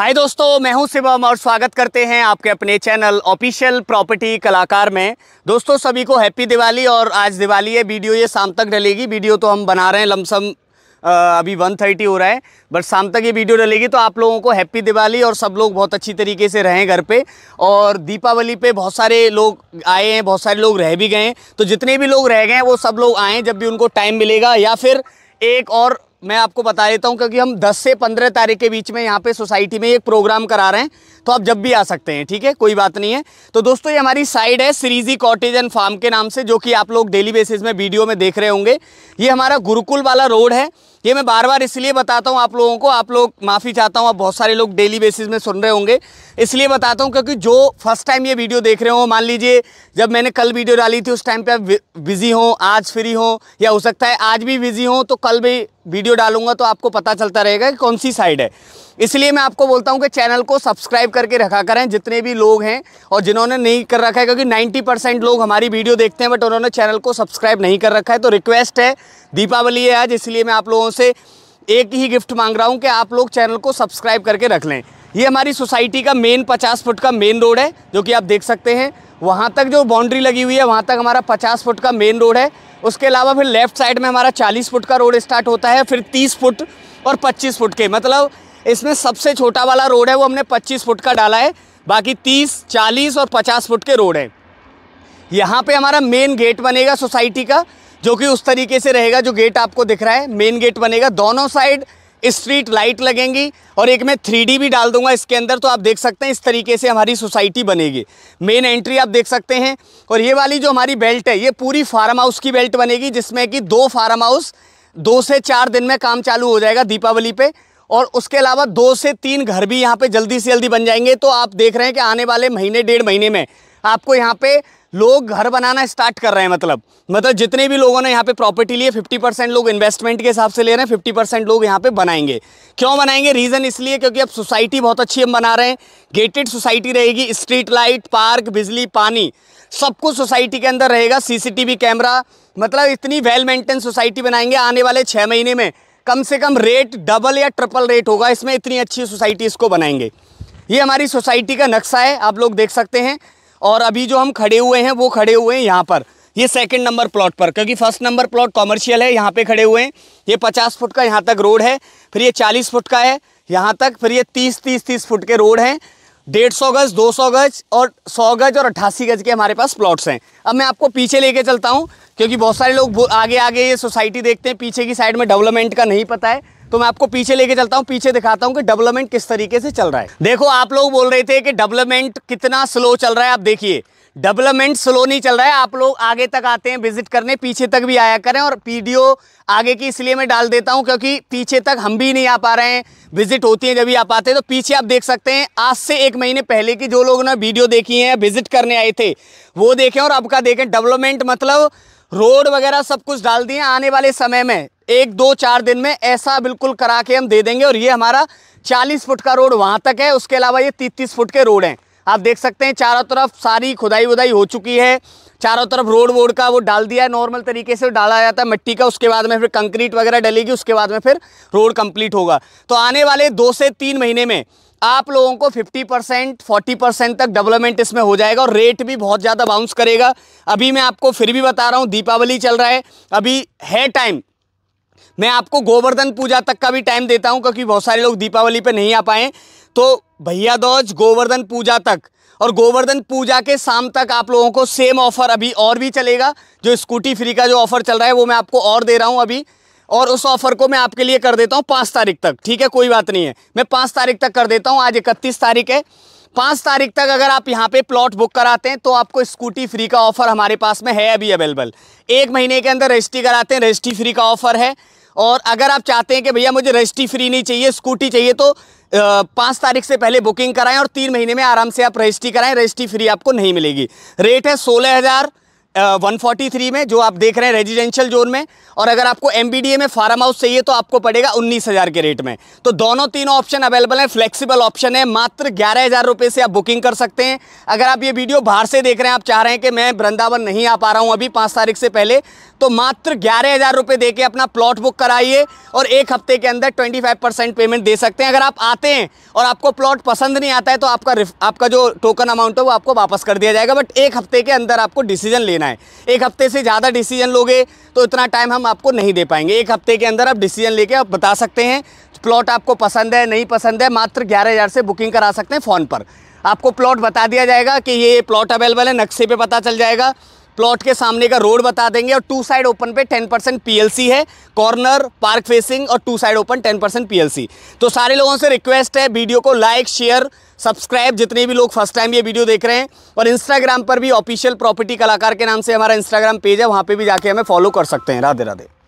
हाय दोस्तों मैं हूं शिवम और स्वागत करते हैं आपके अपने चैनल ऑफिशियल प्रॉपर्टी कलाकार में दोस्तों सभी को हैप्पी दिवाली और आज दिवाली है वीडियो ये शाम तक डलेगी वीडियो तो हम बना रहे हैं लमसम अभी वन थर्टी हो रहा है बट शाम तक ये वीडियो डलेगी तो आप लोगों को हैप्पी दिवाली और सब लोग बहुत अच्छी तरीके से रहें घर पर और दीपावली पर बहुत सारे लोग आए हैं बहुत सारे लोग रह भी गए हैं तो जितने भी लोग रह गए हैं वो सब लोग आएँ जब भी उनको टाइम मिलेगा या फिर एक और मैं आपको बता देता हूँ क्योंकि हम 10 से 15 तारीख के बीच में यहाँ पे सोसाइटी में एक प्रोग्राम करा रहे हैं तो आप जब भी आ सकते हैं ठीक है कोई बात नहीं है तो दोस्तों ये हमारी साइड है श्रीजी कॉटेज एंड फार्म के नाम से जो कि आप लोग डेली बेसिस में वीडियो में देख रहे होंगे ये हमारा गुरुकुल वाला रोड है ये मैं बार बार इसलिए बताता हूँ आप लोगों को आप लोग माफ़ी चाहता हूँ आप बहुत सारे लोग डेली बेसिस में सुन रहे होंगे इसलिए बताता हूँ क्योंकि जो फर्स्ट टाइम ये वीडियो देख रहे हो मान लीजिए जब मैंने कल वीडियो डाली थी उस टाइम पे आप बिज़ी हों आज फ्री हों या हो सकता है आज भी बिज़ी हों तो कल भी वीडियो डालूंगा तो आपको पता चलता रहेगा कि कौन सी साइड है इसलिए मैं आपको बोलता हूँ कि चैनल को सब्सक्राइब करके रखा करें जितने भी लोग हैं और जिन्होंने नहीं कर रखा है क्योंकि 90 परसेंट लोग हमारी वीडियो देखते हैं बट उन्होंने चैनल को सब्सक्राइब नहीं कर रखा है तो रिक्वेस्ट है दीपावली है आज इसलिए मैं आप लोगों से एक ही गिफ्ट मांग रहा हूँ कि आप लोग चैनल को सब्सक्राइब करके रख लें ये हमारी सोसाइटी का मेन पचास फुट का मेन रोड है जो कि आप देख सकते हैं वहाँ तक जो बाउंड्री लगी हुई है वहाँ तक हमारा पचास फुट का मेन रोड है उसके अलावा फिर लेफ्ट साइड में हमारा 40 फुट का रोड स्टार्ट होता है फिर 30 फुट और 25 फुट के मतलब इसमें सबसे छोटा वाला रोड है वो हमने 25 फुट का डाला है बाकी 30, 40 और 50 फुट के रोड हैं यहाँ पे हमारा मेन गेट बनेगा सोसाइटी का जो कि उस तरीके से रहेगा जो गेट आपको दिख रहा है मेन गेट बनेगा दोनों साइड स्ट्रीट लाइट लगेंगी और एक मैं थ्री भी डाल दूंगा इसके अंदर तो आप देख सकते हैं इस तरीके से हमारी सोसाइटी बनेगी मेन एंट्री आप देख सकते हैं और ये वाली जो हमारी बेल्ट है ये पूरी फार्म हाउस की बेल्ट बनेगी जिसमें कि दो फार्म हाउस दो से चार दिन में काम चालू हो जाएगा दीपावली पे और उसके अलावा दो से तीन घर भी यहाँ पे जल्दी से जल्दी बन जाएंगे तो आप देख रहे हैं कि आने वाले महीने डेढ़ महीने में आपको यहाँ पे लोग घर बनाना स्टार्ट कर रहे हैं मतलब मतलब जितने भी लोगों ने यहाँ पे प्रॉपर्टी लिए 50 परसेंट लोग इन्वेस्टमेंट के हिसाब से ले रहे हैं 50 परसेंट लोग यहाँ पे बनाएंगे क्यों बनाएंगे रीज़न इसलिए क्योंकि अब सोसाइटी बहुत अच्छी हम बना रहे हैं गेटेड सोसाइटी रहेगी स्ट्रीट लाइट पार्क बिजली पानी सब कुछ सोसाइटी के अंदर रहेगा सीसीटीवी कैमरा मतलब इतनी वेल मेंटेन सोसाइटी बनाएंगे आने वाले छः महीने में कम से कम रेट डबल या ट्रिपल रेट होगा इसमें इतनी अच्छी सोसाइटी इसको बनाएंगे ये हमारी सोसाइटी का नक्शा है आप लोग देख सकते हैं और अभी जो हम खड़े हुए हैं वो खड़े हुए हैं यहाँ पर ये सेकंड नंबर प्लॉट पर क्योंकि फर्स्ट नंबर प्लॉट कॉमर्शियल है यहाँ पे खड़े हुए हैं ये पचास फुट का यहाँ तक रोड है फिर ये चालीस फुट का है यहाँ तक फिर ये तीस तीस तीस फुट के रोड हैं डेढ़ सौ गज दो सौ गज और सौ गज और अट्ठासी गज के हमारे पास प्लॉट्स हैं अब मैं आपको पीछे लेके चलता हूँ क्योंकि बहुत सारे लोग आगे आगे ये सोसाइटी देखते हैं पीछे की साइड में डेवलपमेंट का नहीं पता है तो मैं आपको पीछे लेके चलता हूँ पीछे दिखाता हूँ कि डेवलपमेंट किस तरीके से चल रहा है देखो आप लोग बोल रहे थे कि डेवलपमेंट कितना स्लो चल रहा है आप देखिए डेवलपमेंट स्लो नहीं चल रहा है आप लोग आगे तक आते हैं विजिट करने पीछे तक भी आया करें और वीडियो आगे की इसलिए मैं डाल देता हूँ क्योंकि पीछे तक हम भी नहीं आ पा रहे हैं विजिट होती है जब भी आ पाते हैं तो पीछे आप देख सकते हैं आज से एक महीने पहले की जो लोग ना वीडियो देखी है विजिट करने आए थे वो देखें और अब देखें डेवलपमेंट मतलब रोड वगैरह सब कुछ डाल दिए आने वाले समय में एक दो चार दिन में ऐसा बिल्कुल करा के हम दे देंगे और ये हमारा चालीस फुट का रोड वहाँ तक है उसके अलावा ये तीस फुट के रोड हैं आप देख सकते हैं चारों तरफ सारी खुदाई वुदाई हो चुकी है चारों तरफ रोड वोड का वो डाल दिया है नॉर्मल तरीके से डाला जाता है मिट्टी का उसके बाद में फिर कंक्रीट वगैरह डलेगी उसके बाद में फिर रोड कंप्लीट होगा तो आने वाले दो से तीन महीने में आप लोगों को 50 परसेंट फोर्टी परसेंट तक डेवलपमेंट इसमें हो जाएगा और रेट भी बहुत ज़्यादा बाउंस करेगा अभी मैं आपको फिर भी बता रहा हूँ दीपावली चल रहा है अभी है टाइम मैं आपको गोवर्धन पूजा तक का भी टाइम देता हूँ क्योंकि बहुत सारे लोग दीपावली पर नहीं आ पाए तो भैया दौज गोवर्धन पूजा तक और गोवर्धन पूजा के शाम तक आप लोगों को सेम ऑफर अभी और भी चलेगा जो स्कूटी फ्री का जो ऑफर चल रहा है वो मैं आपको और दे रहा हूँ अभी और उस ऑफर को मैं आपके लिए कर देता हूँ पाँच तारीख तक ठीक है कोई बात नहीं है मैं पाँच तारीख तक कर देता हूँ आज इकतीस तारीख है पाँच तारीख तक अगर आप यहाँ पे प्लॉट बुक कराते हैं तो आपको स्कूटी फ्री का ऑफ़र हमारे पास में है अभी अवेलेबल एक महीने के अंदर रजिस्ट्री कराते हैं रजिस्ट्री फ्री का ऑफ़र है और अगर आप चाहते हैं कि भैया मुझे रजिस्ट्री फ्री नहीं चाहिए स्कूटी चाहिए तो पाँच तारीख से पहले बुकिंग कराएं और तीन महीने में आराम से आप रजिस्ट्री कराएं रजिस्ट्री फ्री आपको नहीं मिलेगी रेट है सोलह हज़ार वन फोर्टी थ्री में जो आप देख रहे हैं रेजिडेंशियल जोन में और अगर आपको एम में फार्म हाउस चाहिए तो आपको पड़ेगा उन्नीस हज़ार के रेट में तो दोनों तीनों ऑप्शन अवेलेबल हैं फ्लेक्सिबल ऑप्शन है मात्र ग्यारह हज़ार रुपये से आप बुकिंग कर सकते हैं अगर आप ये वीडियो बाहर से देख रहे हैं आप चाह रहे हैं कि मैं वृंदावन नहीं आ पा रहा हूँ अभी पाँच तारीख से पहले तो मात्र ग्यारह हज़ार रुपये दे के अपना प्लॉट बुक कराइए और एक हफ्ते के अंदर ट्वेंटी फाइव परसेंट पेमेंट दे सकते हैं अगर आप आते हैं और आपको प्लॉट पसंद नहीं आता है तो आपका आपका जो टोकन अमाउंट है वो आपको वापस कर दिया जाएगा बट एक हफ्ते के अंदर आपको डिसीजन लेना देना है एक हफ्ते से ज़्यादा डिसीजन लोगे तो इतना टाइम हम आपको नहीं दे पाएंगे एक हफ्ते के अंदर आप डिसीजन लेके आप बता सकते हैं प्लॉट आपको पसंद है नहीं पसंद है मात्र ग्यारह हज़ार से बुकिंग करा सकते हैं फ़ोन पर आपको प्लॉट बता दिया जाएगा कि ये प्लॉट अवेलेबल है नक्शे पर पता चल जाएगा प्लॉट के सामने का रोड बता देंगे और टू साइड ओपन पे 10 परसेंट पी है कॉर्नर पार्क फेसिंग और two side open 10 percent P तो सारे लोगों से रिक्वेस्ट है वीडियो को लाइक शेयर सब्सक्राइब जितने भी लोग फर्स्ट टाइम ये वीडियो देख रहे हैं और इंस्टाग्राम पर भी ऑफिशियल प्रॉपर्टी कलाकार के नाम से हमारा इंस्टाग्राम पेज है वहाँ पर भी जाके हमें फॉलो कर सकते हैं राधे राधे